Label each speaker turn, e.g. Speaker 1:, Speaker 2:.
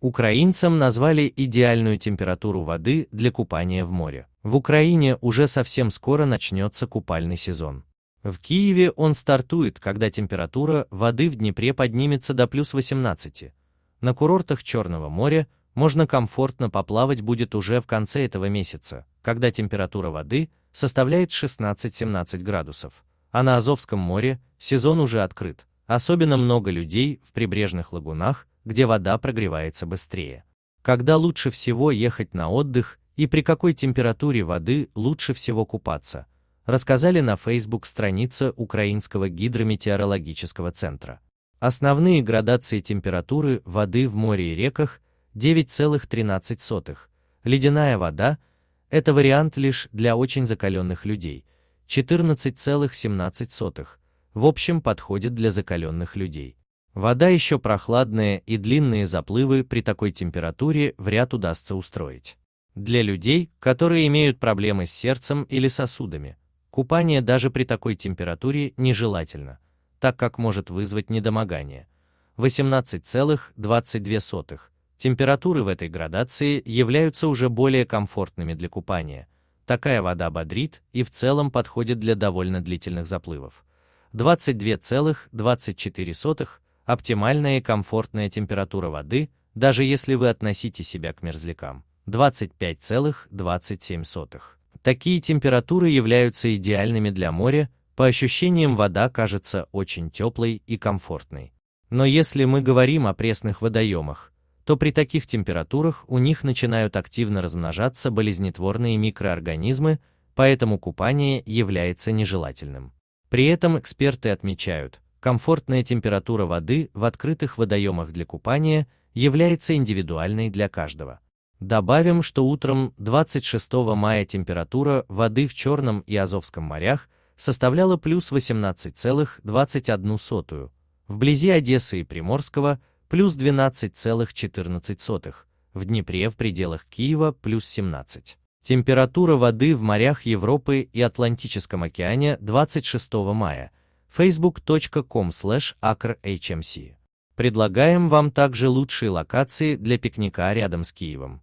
Speaker 1: Украинцам назвали идеальную температуру воды для купания в море. В Украине уже совсем скоро начнется купальный сезон. В Киеве он стартует, когда температура воды в Днепре поднимется до плюс 18. На курортах Черного моря можно комфортно поплавать будет уже в конце этого месяца, когда температура воды составляет 16-17 градусов, а на Азовском море сезон уже открыт. Особенно много людей в прибрежных лагунах, где вода прогревается быстрее. Когда лучше всего ехать на отдых и при какой температуре воды лучше всего купаться, рассказали на Facebook страница Украинского гидрометеорологического центра. Основные градации температуры воды в море и реках 9,13. Ледяная вода – это вариант лишь для очень закаленных людей – 14,17 в общем подходит для закаленных людей. Вода еще прохладная и длинные заплывы при такой температуре вряд удастся устроить. Для людей, которые имеют проблемы с сердцем или сосудами, купание даже при такой температуре нежелательно, так как может вызвать недомогание. 18,22. Температуры в этой градации являются уже более комфортными для купания. Такая вода бодрит и в целом подходит для довольно длительных заплывов. 22,24, оптимальная и комфортная температура воды, даже если вы относите себя к мерзлякам, 25,27. Такие температуры являются идеальными для моря, по ощущениям вода кажется очень теплой и комфортной. Но если мы говорим о пресных водоемах, то при таких температурах у них начинают активно размножаться болезнетворные микроорганизмы, поэтому купание является нежелательным. При этом эксперты отмечают, комфортная температура воды в открытых водоемах для купания является индивидуальной для каждого. Добавим, что утром 26 мая температура воды в Черном и Азовском морях составляла плюс 18,21, вблизи Одессы и Приморского плюс 12,14, в Днепре в пределах Киева плюс 17. Температура воды в морях Европы и Атлантическом океане 26 мая. facebook.com acrhmc. Предлагаем вам также лучшие локации для пикника рядом с Киевом.